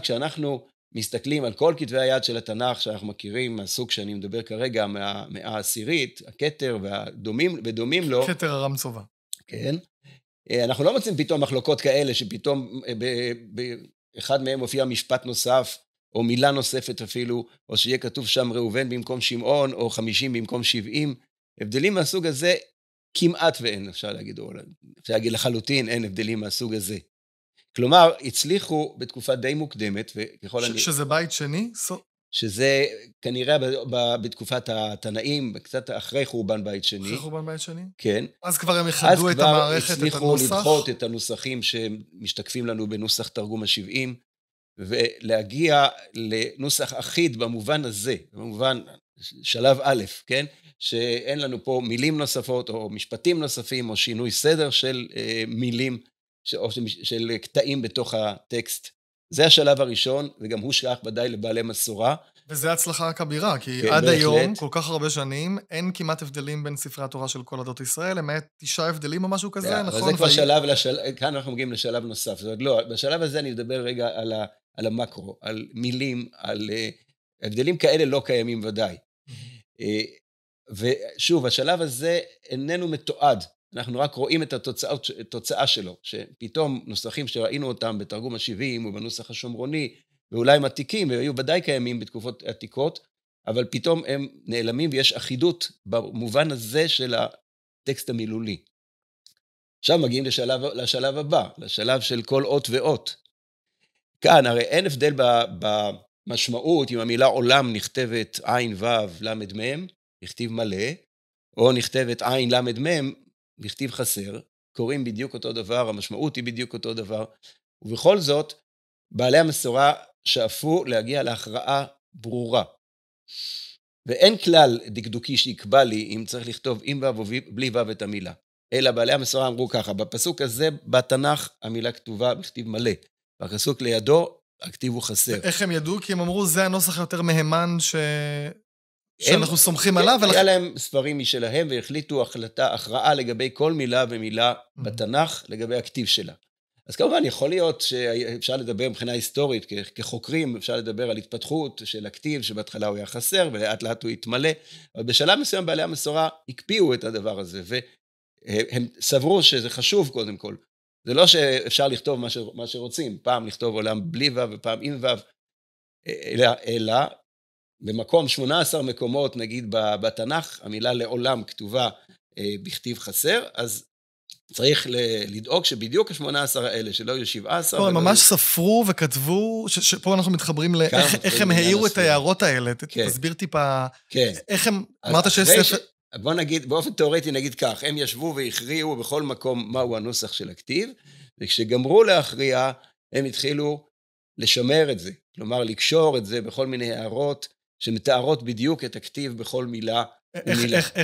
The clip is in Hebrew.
כשאנחנו מסתכלים על כל כתבי היד של התנ"ך שאנחנו מכירים, מהסוג שאני מדבר כרגע, מהמאה העשירית, הכתר והדומים, ודומים לו. כתר ארם צובה. כן. אה, אנחנו לא מוצאים פתאום מחלוקות כאלה, שפתאום אה, באחד מהם מופיע משפט נוסף, או מילה נוספת אפילו, או שיהיה כתוב שם ראובן במקום שמעון, או חמישים במקום שבעים. הבדלים מהסוג הזה כמעט ואין, אפשר להגיד, או אפשר להגיד לחלוטין, אין הבדלים מהסוג הזה. כלומר, הצליחו בתקופה די מוקדמת, וככל ש, אני... שזה בית שני? שזה כנראה ב, ב, בתקופת התנאים, קצת אחרי חורבן בית שני. אחרי חורבן בית שני? כן. אז כבר הם יחדו את המערכת, את הנוסח? אז כבר הצליחו לדחות את הנוסחים שמשתקפים לנו בנוסח תרגום ה-70, ולהגיע לנוסח אחיד במובן הזה, במובן שלב א', כן? שאין לנו פה מילים נוספות או משפטים נוספים או שינוי סדר של אה, מילים או של של קטעים בתוך הטקסט. זה השלב הראשון, וגם הוא שייך ודאי לבעלי מסורה. וזו הצלחה כבירה, כי כן, עד בהחלט. היום, כל כך הרבה שנים, אין כמעט הבדלים בין ספרי התורה של כל עדות ישראל, למעט תשעה הבדלים או משהו כזה, yeah, נכון? אבל זה נכון, כבר והיא... שלב, לשל... כאן אנחנו מגיעים לשלב נוסף. זאת אומרת, לא, בשלב הזה אני מדבר רגע על, ה... על המקרו, על מילים, על אה, הבדלים כאלה לא קיימים ודאי. אה, ושוב, השלב הזה איננו מתועד אנחנו רק רואים את התוצאה שלו, שפתאום נוסחים שראינו אותם בתרגום ה-70 ובנוסח השומרוני, ואולי הם עתיקים, והיו ודאי קיימים בתקופות עתיקות, אבל פתאום הם נעלמים ויש אחידות במובן הזה של הטקסט המילולי. עכשיו מגיעים לשלב, לשלב הבא, לשלב של כל אות ואות. כאן הרי אין הבדל במשמעות אם המילה עולם נכתבת עין ו, ל, מ, נכתיב מלא, או נכתבת עין ל, מ, בכתיב חסר, קוראים בדיוק אותו דבר, המשמעות היא בדיוק אותו דבר, ובכל זאת, בעלי המסורה שאפו להגיע להכרעה ברורה. ואין כלל דקדוקי שיקבע לי אם צריך לכתוב עם ו' או בלי ו' את המילה. אלא בעלי המסורה אמרו ככה, בפסוק הזה בתנ"ך המילה כתובה בכתיב מלא. בפסוק לידו הכתיב הוא חסר. איך הם ידעו? כי הם אמרו, זה הנוסח היותר מהימן ש... כן. שאנחנו סומכים עליו. כן, היה להם ספרים משלהם והחליטו החלטה, הכרעה לגבי כל מילה ומילה mm. בתנ"ך לגבי הכתיב שלה. אז כמובן יכול להיות שאפשר לדבר מבחינה היסטורית, כחוקרים אפשר לדבר על התפתחות של הכתיב שבהתחלה הוא היה חסר ולאט לאט הוא התמלא, אבל בשלב מסוים בעלי המסורה הקפיאו את הדבר הזה והם סברו שזה חשוב קודם כל. זה לא שאפשר לכתוב מה, ש... מה שרוצים, פעם לכתוב עולם בלי ו' ופעם עם ו', אלא, אלא במקום 18 מקומות, נגיד בתנ"ך, המילה לעולם כתובה אה, בכתיב חסר, אז צריך לדאוג שבדיוק ה-18 האלה, שלא יהיו 17. פה הם ממש יהיו... ספרו וכתבו, ש- שפה אנחנו מתחברים לאיך כן, איך הם העירו את ההערות האלה. כן. תסביר טיפה, כן. איך הם, אמרת שיש ספר... ש... בוא נגיד, באופן תיאורטי נגיד כך, הם ישבו והכריעו בכל מקום מהו הנוסח של הכתיב, וכשגמרו להכריע, הם התחילו לשמר את זה. כלומר, לקשור את זה בכל מיני הערות שמתארות בדיוק את הכתיב בכל מילה אה, ומילה. איך, איך, איך